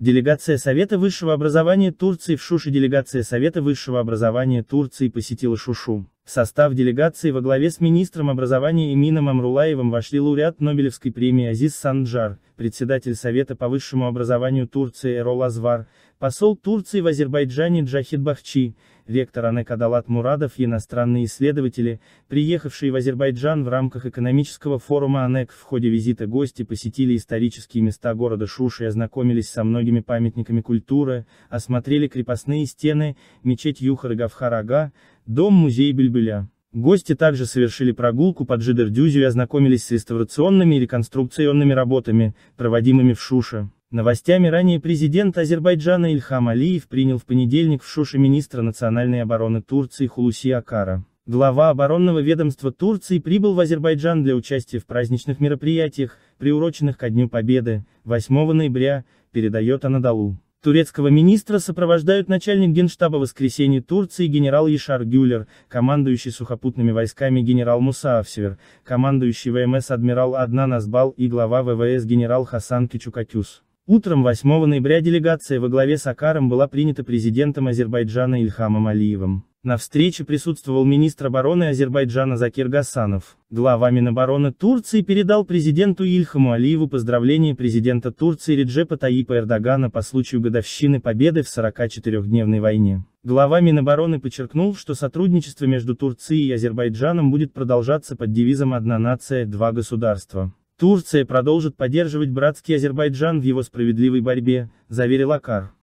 Делегация Совета высшего образования Турции в Шуше Делегация Совета высшего образования Турции посетила Шушу. В состав делегации во главе с министром образования Эмином Амрулаевым вошли лауреат Нобелевской премии Азиз Санджар, председатель Совета по высшему образованию Турции Эрол Азвар, посол Турции в Азербайджане Джахид Бахчи, ректор Анек Адалат Мурадов и иностранные исследователи, приехавшие в Азербайджан в рамках экономического форума Анек в ходе визита гости посетили исторические места города Шуши и ознакомились со многими памятниками культуры, осмотрели крепостные стены, мечеть Юхара Гавхарага, дом-музей Бельбеля. Гости также совершили прогулку под Джидердюзю и ознакомились с реставрационными и реконструкционными работами, проводимыми в Шуше. Новостями ранее президент Азербайджана Ильхам Алиев принял в понедельник в Шуше министра национальной обороны Турции Хулуси Акара. Глава оборонного ведомства Турции прибыл в Азербайджан для участия в праздничных мероприятиях, приуроченных ко Дню Победы, 8 ноября, передает Анадолу. Турецкого министра сопровождают начальник генштаба воскресенья Турции генерал Ишар Гюлер, командующий сухопутными войсками генерал Муса Авсевер, командующий ВМС адмирал Аднан Асбал и глава ВВС генерал Хасан Кичукатюс. Утром 8 ноября делегация во главе с Акаром была принята президентом Азербайджана Ильхамом Алиевым. На встрече присутствовал министр обороны Азербайджана Закир Гасанов. Глава Минобороны Турции передал президенту Ильхаму Алиеву поздравление президента Турции Реджепа Таипа Эрдогана по случаю годовщины победы в 44-дневной войне. Глава Минобороны подчеркнул, что сотрудничество между Турцией и Азербайджаном будет продолжаться под девизом «Одна нация, два государства». Турция продолжит поддерживать братский Азербайджан в его справедливой борьбе, заверил Акар.